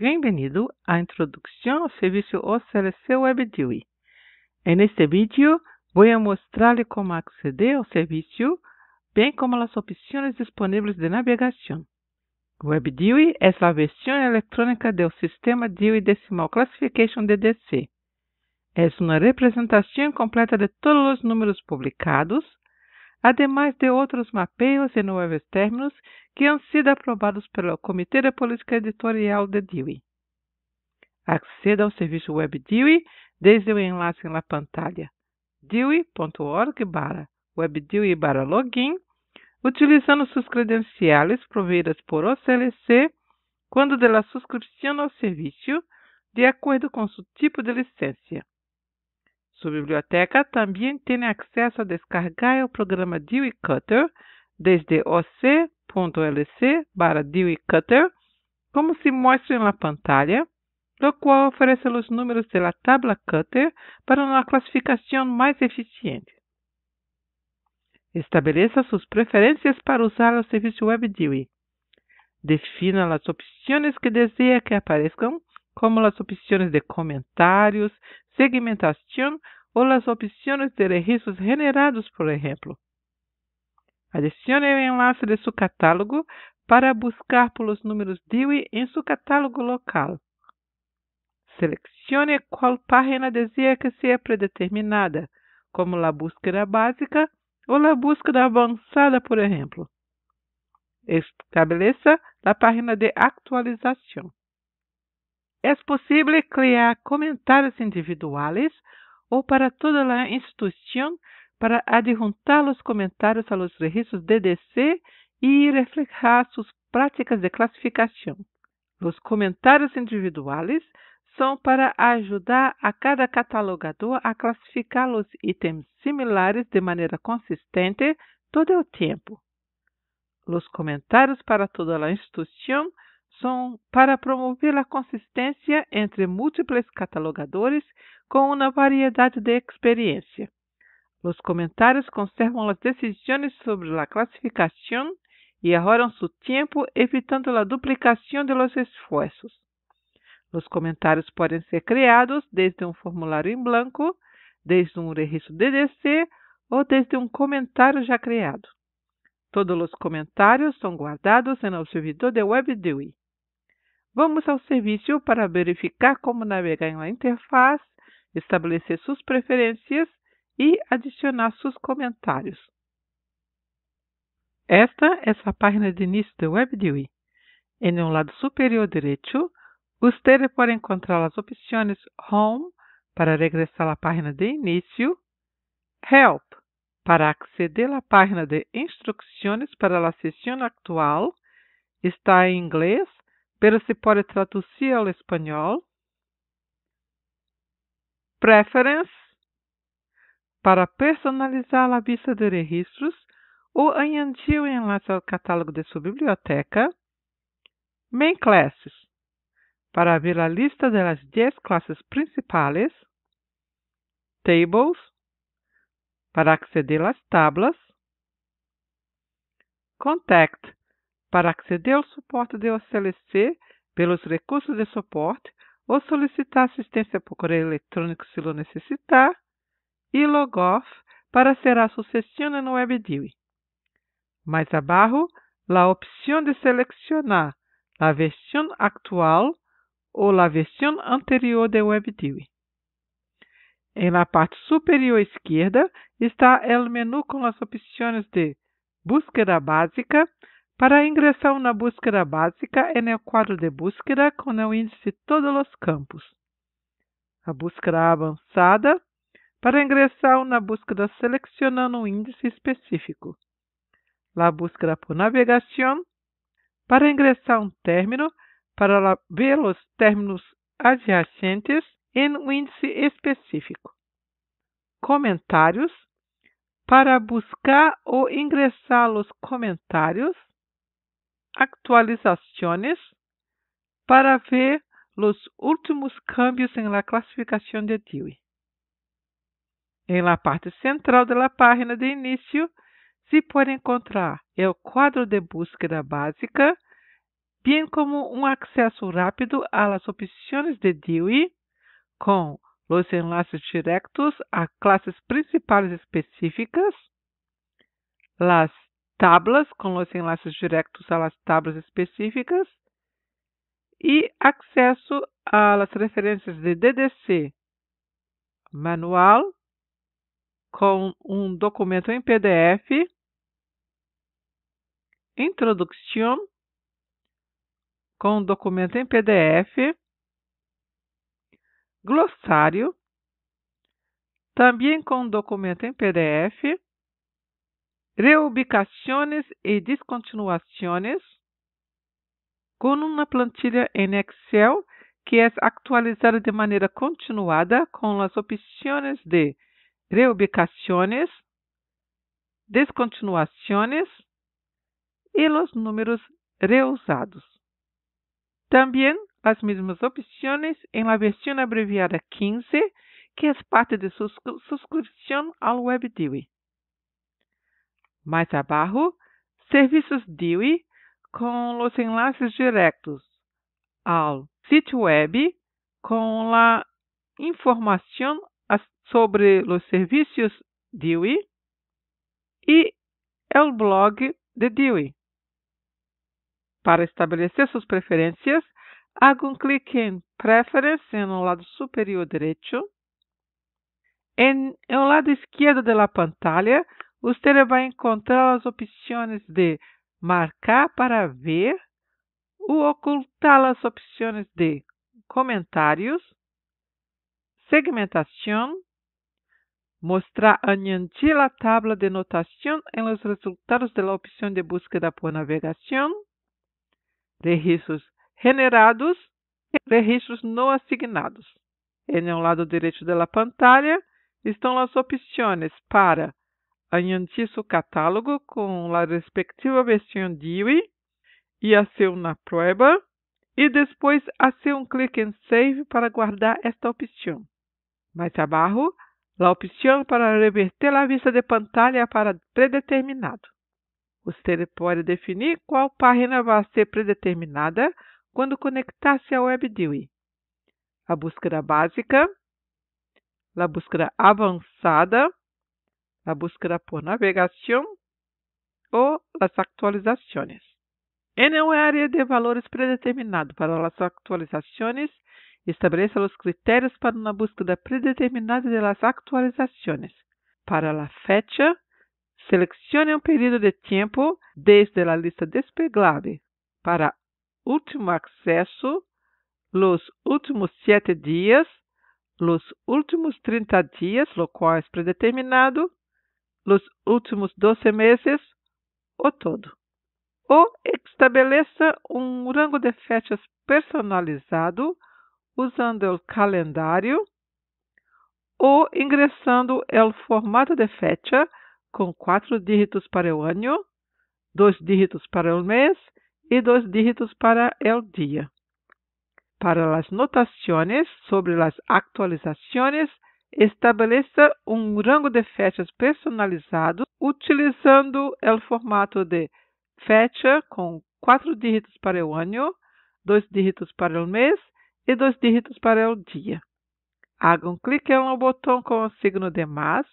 Bem-vindo à introdução ao serviço OCLC WebGUI. Neste este vídeo vou mostrar-lhe como acceder ao serviço, bem como as opções disponíveis de navegação. WebGUI é a versão eletrônica do sistema DUI Decimal Classification DDC. É uma representação completa de todos os números publicados, ademais de outros mapeios e novos términos que han sido aprovados pelo Comitê de Política Editorial de Dewey. Acceda ao serviço web Dewey desde o enlace na pantalla deweyorg barra barra login, utilizando suas credenciais providas por OCLC quando dela la ao serviço, de acordo com seu tipo de licença. Sua biblioteca também tem acesso a descargar o programa Dewey Cutter desde oc.lc Dewey Cutter, como se mostra na la pantalla, qual oferece os números de la tabla Cutter para uma classificação mais eficiente. Estabeleça suas preferências para usar o serviço web Dewey. Defina as opções que deseja que apareçam, como as opções de comentários, segmentação ou as opções de registros generados, por exemplo. Adicione o enlace de seu catálogo para buscar por números DIWI em seu catálogo local. Selecione qual página deseja que seja predeterminada, como a búsqueda básica ou a búsqueda avançada, por exemplo. Estabeleça a página de atualização. É possível criar comentários individuais ou para toda a instituição para adjuntar os comentários aos registros DDC e reflejar suas práticas de classificação. Os comentários individuais são para ajudar a cada catalogador a classificar os itens similares de maneira consistente todo o tempo. Os comentários para toda a instituição são para promover a consistência entre múltiples catalogadores com uma variedade de experiência. Os comentários conservam as decisões sobre a classificação e ahorram seu tempo, evitando a duplicação de los esforços. Os comentários podem ser criados desde um formulário em branco, desde um registro DDC ou desde um comentário já criado. Todos os comentários são guardados no servidor de WebDewey. Vamos ao serviço para verificar como navegar em uma interface, estabelecer suas preferências e adicionar seus comentários. Esta é a página de início do WebDewey. Em um lado superior direito, você pode encontrar as opções Home para regressar à página de início, Help para acceder à página de instruções para a sessão atual, está em inglês pero se pode traduzir ao espanhol. Preference para personalizar a vista de registros ou añadir o enlace ao catálogo de sua biblioteca. Main Classes para ver a lista das 10 classes principais. Tables para acceder às tablas. Contact para acceder ao suporte de OCLC pelos recursos de suporte ou solicitar assistência por correio eletrônico se lo necessitar, e Logoff para ser asociación no WebDIV. Mais abaixo, a opção de selecionar a versão atual ou a versão anterior do WebDIV. Em la parte superior esquerda está o menu com as opções de búsqueda básica, para ingressar na búsqueda básica, é no quadro de búsqueda com o índice todos os campos. A búsqueda avançada, para ingressar na búsqueda selecionando um índice específico. La búsqueda por navegação, para ingressar um término, para ver os términos adjacentes em um índice específico. Comentários, para buscar ou ingressar os comentários atualizações para ver os últimos cambios em la clasificación de Dewey. Em la parte central de la página de inicio se puede encontrar el é cuadro de búsqueda básica, bien como un acceso rápido a las opciones de Dewey con los enlaces directos a clases principales específicas, las tablas com los enlaces directos a las tablas específicas e acceso a las referencias de DDC manual com um documento em PDF, introdução com um documento em PDF, glossário, também com um documento em PDF, reubicaciones e discontinuaciones com uma plantilha em Excel que é atualizada de maneira continuada com as opções de reubicaciones, descontinuaciones e os números reusados. Também as mesmas opções em la versão abreviada 15, que é parte de su suscripción al WebDewey. Mais abaixo, serviços DIUI com os enlaces diretos ao sítio web com a informação sobre os serviços DIUI e é o blog de DIUI. Para estabelecer suas preferências, haga um clique em Preferência no lado superior direito. Em, no lado esquerdo da pantalla, você vai encontrar as opções de marcar para ver ou ocultar as opções de comentários, segmentação, mostrar añadir a tabla de notação em los resultados da opção de búsqueda por navegação, registros generados, registros não asignados. Em um lado direito da pantalla estão as opções para anexar seu catálogo com a respectiva versão DIY e seu na prova e depois a um clique em Save para guardar esta opção. Mais abaixo, a opção para reverter a vista de pantalla para predeterminado. Você pode definir qual página vai ser predeterminada quando conectar-se ao WebDewey. A búsqueda básica, a búsqueda avançada, la búsqueda por navegación o las actualizaciones. En é un área de valores predeterminado para las actualizaciones, establece los criterios para una búsqueda predeterminada de las actualizaciones. Para la fecha, seleccione un periodo de tiempo desde la lista desplegable. Para último acceso, los últimos 7 días, los últimos 30 días, lo cual es predeterminado, los últimos 12 meses ou todo. Ou estabeleça um rango de fechas personalizado usando o calendário ou ingressando o formato de fecha com quatro dígitos para o ano, dois dígitos para o mês e dois dígitos para o dia. Para as notações sobre as atualizações, estabeleça um rango de fechas personalizado utilizando o formato de fecha com quatro dígitos para o ano, dois dígitos para o mês e dois dígitos para o dia. Haga um clique no botão com o signo de mais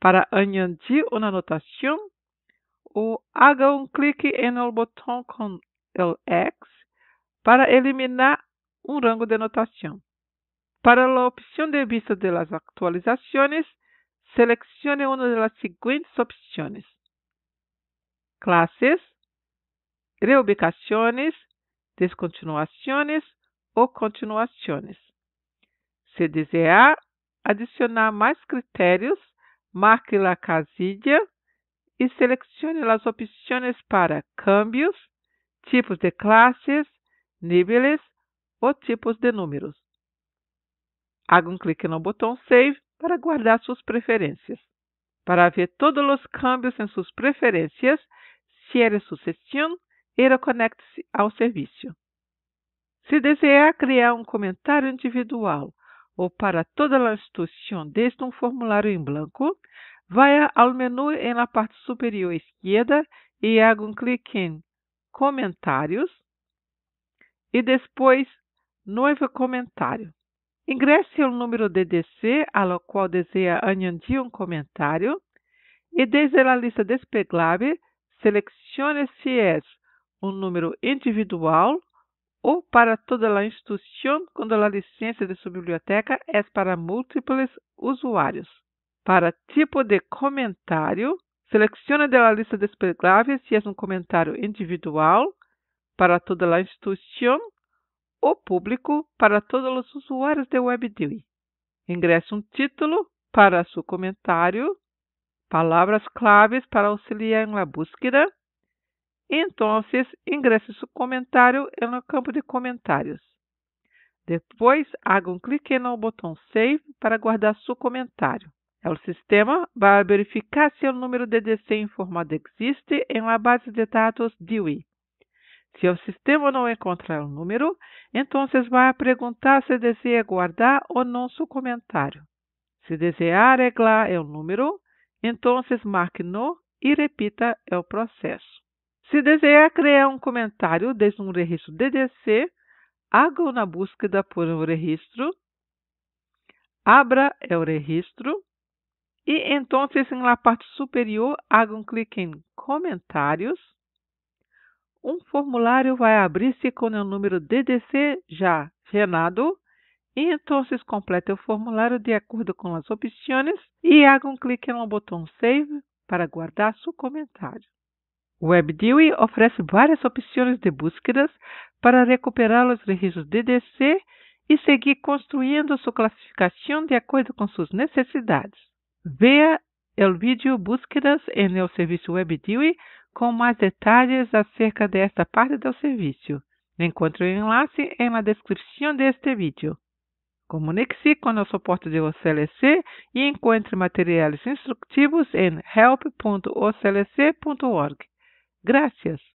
para añadir uma anotação ou haga um clique no botão com o X para eliminar um rango de notação. Para a opção de vista de atualizações, selecione uma das seguintes opções: siguientes opciones. Clases, reubicaciones, ou continuações. Se desejar adicionar mais critérios, marque a casilha e selecione as opções para cambios, tipos de classes, níveis ou tipos de números. Haga um clique no botão Save para guardar suas preferências. Para ver todos os cambios em suas preferências, cierre sua sessão e reconecte-se ao serviço. Se desejar criar um comentário individual ou para toda a instituição desde um formulário em branco, vá ao menu em parte superior esquerda e haga um clique em Comentários e depois Novo Comentário. Ingresse o número DDC ao qual deseja añadir um comentário e desde a lista desplegable selecione se é um número individual ou para toda a instituição quando a licença de sua biblioteca é para múltiplos usuários. Para tipo de comentário, selecione da lista desplegable se é um comentário individual para toda a instituição o público para todos os usuários de WebDewey. Ingresse um título para seu comentário, palavras-chave para auxiliar na búsqueda. Então, ingresse seu comentário no campo de comentários. Depois, haga um clique no botão Save para guardar seu comentário. É o sistema vai verificar se o número de DC informado existe em uma base de dados DUI. Se o sistema não encontrar o número, então vai perguntar se deseja guardar ou não seu comentário. Se desejar arreglar o número, então marque no e repita o processo. Se desejar criar um comentário desde um registro DDC, haga uma búsqueda por um registro, abra o registro e então, em la parte superior, haga um clique em Comentários um formulário vai abrir-se com o número DDC já llenado e então complete o formulário de acordo com as opções e haga um clique no botão Save para guardar seu comentário. O WebDewey oferece várias opções de búsquedas para recuperar os registros DDC e seguir construindo sua classificação de acordo com suas necessidades. Veja o vídeo Búsquedas em o serviço WebDewey com mais detalhes acerca desta parte do serviço. Encontre o enlace na descrição deste vídeo. Comunique-se com o suporte de OCLC e encontre materiais instrutivos em help.oclc.org. Gracias.